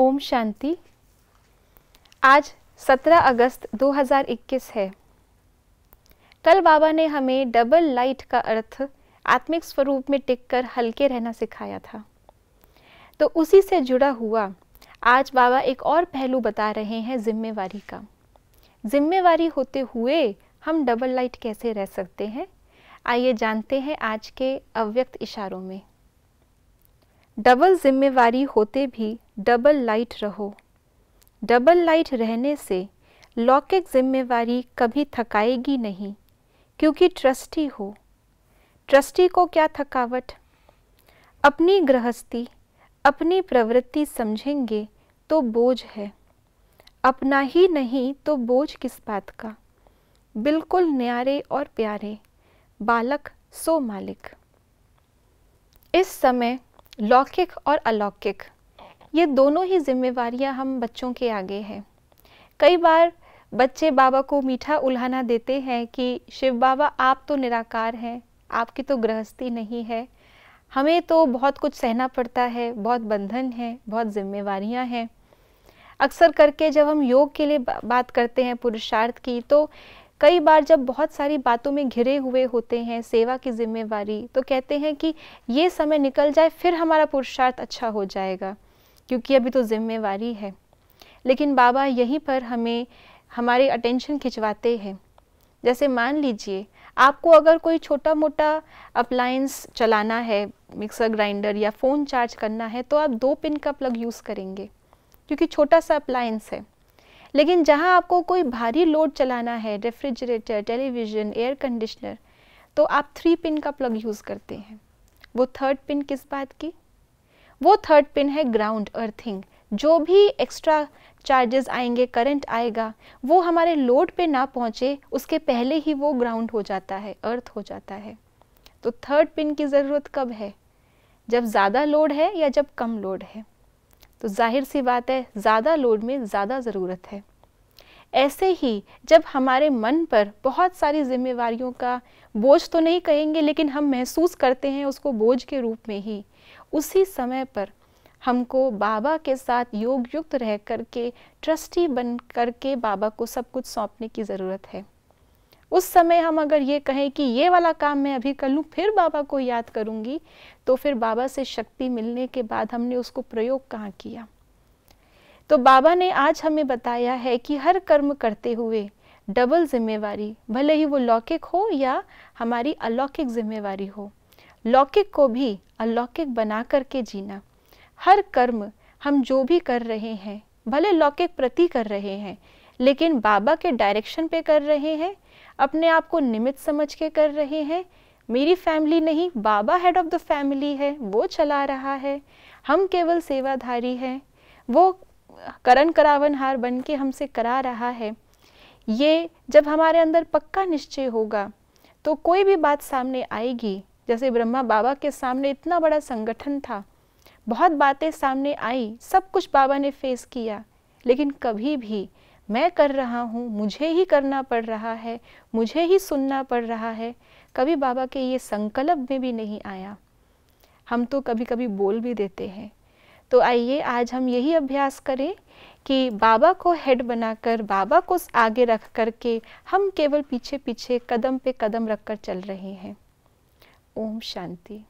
ओम शांति आज 17 अगस्त 2021 है कल बाबा ने हमें डबल लाइट का अर्थ आत्मिक स्वरूप में टिक कर हल्के रहना सिखाया था तो उसी से जुड़ा हुआ आज बाबा एक और पहलू बता रहे हैं जिम्मेवारी का जिम्मेवारी होते हुए हम डबल लाइट कैसे रह सकते हैं आइए जानते हैं आज के अव्यक्त इशारों में डबल जिम्मेवारी होते भी डबल लाइट रहो डबल लाइट रहने से लौकिक जिम्मेवारी कभी थकाएगी नहीं क्योंकि ट्रस्टी हो ट्रस्टी को क्या थकावट अपनी गृहस्थी अपनी प्रवृत्ति समझेंगे तो बोझ है अपना ही नहीं तो बोझ किस बात का बिल्कुल न्यारे और प्यारे बालक सो मालिक इस समय लौकिक और अलौकिक ये दोनों ही जिम्मेवारियाँ हम बच्चों के आगे हैं कई बार बच्चे बाबा को मीठा उल्हाना देते हैं कि शिव बाबा आप तो निराकार हैं आपकी तो गृहस्थी नहीं है हमें तो बहुत कुछ सहना पड़ता है बहुत बंधन है बहुत जिम्मेवारियां हैं अक्सर करके जब हम योग के लिए बात करते हैं पुरुषार्थ की तो कई बार जब बहुत सारी बातों में घिरे हुए होते हैं सेवा की जिम्मेवारी तो कहते हैं कि ये समय निकल जाए फिर हमारा पुरुषार्थ अच्छा हो जाएगा क्योंकि अभी तो जिम्मेवारी है लेकिन बाबा यहीं पर हमें हमारे अटेंशन खिंचवाते हैं जैसे मान लीजिए आपको अगर कोई छोटा मोटा अप्लायंस चलाना है मिक्सर ग्राइंडर या फ़ोन चार्ज करना है तो आप दो पिन का प्लग यूज़ करेंगे क्योंकि छोटा सा अप्लायंस है लेकिन जहाँ आपको कोई भारी लोड चलाना है रेफ्रिजरेटर टेलीविज़न एयर कंडीशनर तो आप थ्री पिन का प्लग यूज़ करते हैं वो थर्ड पिन किस बात की वो थर्ड पिन है ग्राउंड अर्थिंग जो भी एक्स्ट्रा चार्जेस आएंगे करंट आएगा वो हमारे लोड पे ना पहुंचे उसके पहले ही वो ग्राउंड हो जाता है अर्थ हो जाता है तो थर्ड पिन की ज़रूरत कब है जब ज़्यादा लोड है या जब कम लोड है तो जाहिर सी बात है ज़्यादा लोड में ज़्यादा ज़रूरत है ऐसे ही जब हमारे मन पर बहुत सारी जिम्मेवारियों का बोझ तो नहीं कहेंगे लेकिन हम महसूस करते हैं उसको बोझ के रूप में ही उसी समय पर हमको बाबा के साथ योग युक्त रह करके ट्रस्टी बन करके बाबा को सब कुछ सौंपने की ज़रूरत है उस समय हम अगर ये कहें कि ये वाला काम मैं अभी कर लूँ फिर बाबा को याद करूँगी तो फिर बाबा से शक्ति मिलने के बाद हमने उसको प्रयोग कहाँ किया तो बाबा ने आज हमें बताया है कि हर कर्म करते हुए डबल जिम्मेवारी भले ही वो लौकिक हो या हमारी अलौकिक जिम्मेवारी हो लौकिक को भी अलौकिक बना करके जीना हर कर्म हम जो भी कर रहे हैं भले लौकिक प्रति कर रहे हैं लेकिन बाबा के डायरेक्शन पे कर रहे हैं अपने आप को निमित समझ के कर रहे हैं मेरी फैमिली नहीं बाबा हेड ऑफ़ द फैमिली है वो चला रहा है हम केवल सेवाधारी हैं वो करण करावन हार बन के हमसे करा रहा है ये जब हमारे अंदर पक्का निश्चय होगा तो कोई भी बात सामने आएगी जैसे ब्रह्मा बाबा के सामने इतना बड़ा संगठन था बहुत बातें सामने आई सब कुछ बाबा ने फेस किया लेकिन कभी भी मैं कर रहा हूँ मुझे ही करना पड़ रहा है मुझे ही सुनना पड़ रहा है कभी बाबा के ये संकल्प में भी नहीं आया हम तो कभी कभी बोल भी देते हैं तो आइए आज हम यही अभ्यास करें कि बाबा को हेड बनाकर बाबा को आगे रख कर के हम केवल पीछे पीछे कदम पे कदम रखकर चल रहे हैं ओम शांति